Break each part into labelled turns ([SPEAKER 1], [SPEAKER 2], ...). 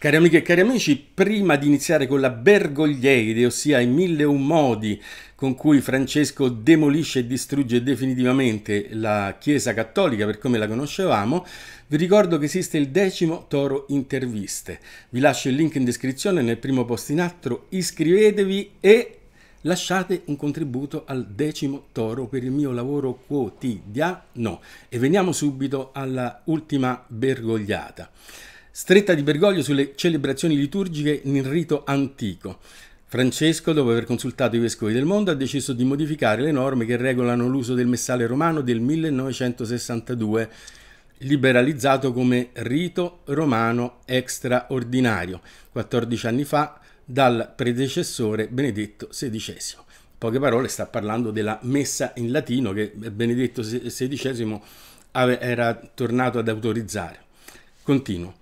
[SPEAKER 1] Cari amiche e cari amici, prima di iniziare con la Bergoglieide, ossia i mille un modi con cui Francesco demolisce e distrugge definitivamente la Chiesa Cattolica per come la conoscevamo, vi ricordo che esiste il decimo Toro Interviste. Vi lascio il link in descrizione nel primo post in atto, iscrivetevi e lasciate un contributo al decimo Toro per il mio lavoro quotidiano. E veniamo subito alla ultima bergogliata. Stretta di Bergoglio sulle celebrazioni liturgiche nel rito antico. Francesco, dopo aver consultato i vescovi del mondo, ha deciso di modificare le norme che regolano l'uso del messale romano del 1962, liberalizzato come rito romano extraordinario, 14 anni fa dal predecessore Benedetto XVI. poche parole sta parlando della messa in latino che Benedetto XVI era tornato ad autorizzare. Continuo.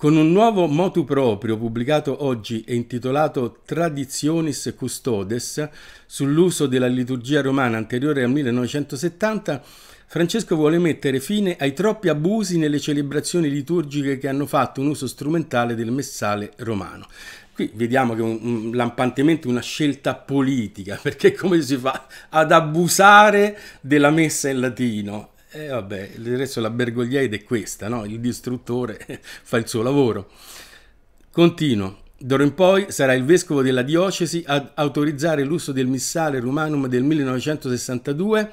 [SPEAKER 1] Con un nuovo motu proprio pubblicato oggi e intitolato Traditionis Custodes sull'uso della liturgia romana anteriore al 1970, Francesco vuole mettere fine ai troppi abusi nelle celebrazioni liturgiche che hanno fatto un uso strumentale del messale romano. Qui vediamo che è un, un, lampantemente una scelta politica, perché come si fa ad abusare della messa in latino? E eh, vabbè, adesso la Bergogliaid è questa, no? Il distruttore fa il suo lavoro. Continuo. D'ora in poi sarà il vescovo della diocesi ad autorizzare l'uso del missale Romanum del 1962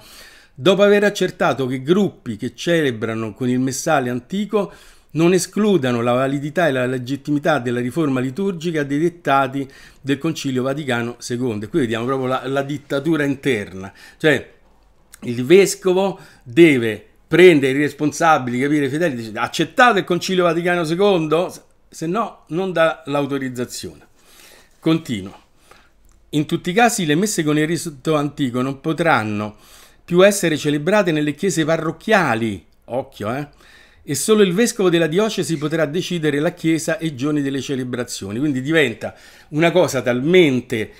[SPEAKER 1] dopo aver accertato che gruppi che celebrano con il messale antico non escludano la validità e la legittimità della riforma liturgica dei dettati del Concilio Vaticano II. Qui vediamo proprio la, la dittatura interna, cioè il vescovo deve prendere i responsabili, capire i fedeli, dice accettate il Concilio Vaticano II, se no non dà l'autorizzazione. Continua. In tutti i casi le messe con il rito antico non potranno più essere celebrate nelle chiese parrocchiali, occhio eh, e solo il vescovo della diocesi potrà decidere la chiesa e i giorni delle celebrazioni. Quindi diventa una cosa talmente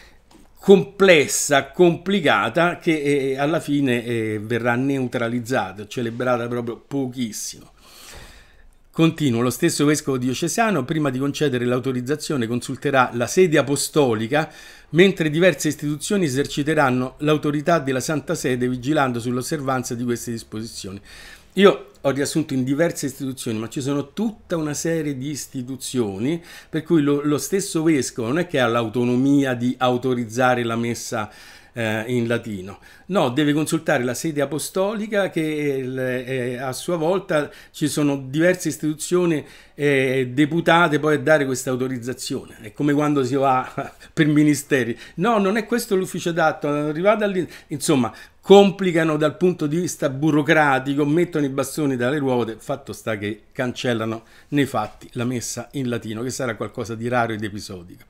[SPEAKER 1] complessa, complicata, che eh, alla fine eh, verrà neutralizzata, celebrata proprio pochissimo. Continuo, lo stesso vescovo diocesano, prima di concedere l'autorizzazione, consulterà la sede apostolica, mentre diverse istituzioni eserciteranno l'autorità della Santa Sede vigilando sull'osservanza di queste disposizioni. Io ho riassunto in diverse istituzioni, ma ci sono tutta una serie di istituzioni per cui lo, lo stesso vescovo non è che ha l'autonomia di autorizzare la messa eh, in latino. No, deve consultare la sede apostolica che eh, a sua volta ci sono diverse istituzioni eh, deputate poi a dare questa autorizzazione. È come quando si va per ministeri. No, non è questo l'ufficio adatto, arrivata lì, insomma, complicano dal punto di vista burocratico, mettono i bastoni dalle ruote, fatto sta che cancellano nei fatti la messa in latino, che sarà qualcosa di raro ed episodico.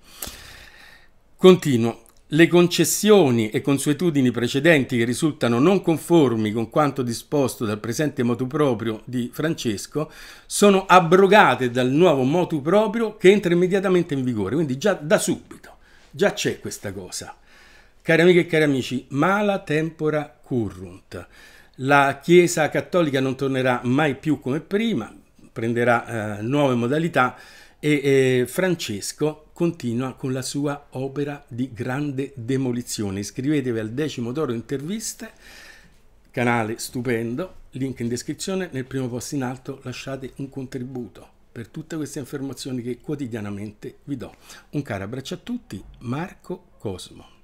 [SPEAKER 1] Continuo le concessioni e consuetudini precedenti che risultano non conformi con quanto disposto dal presente motu proprio di Francesco sono abrogate dal nuovo motu proprio che entra immediatamente in vigore, quindi già da subito, già c'è questa cosa. Cari amiche e cari amici, mala tempora currunt. La Chiesa cattolica non tornerà mai più come prima, prenderà eh, nuove modalità e Francesco continua con la sua opera di grande demolizione. Iscrivetevi al Decimo d'Oro Interviste, canale stupendo, link in descrizione, nel primo posto in alto lasciate un contributo per tutte queste informazioni che quotidianamente vi do. Un caro abbraccio a tutti, Marco Cosmo.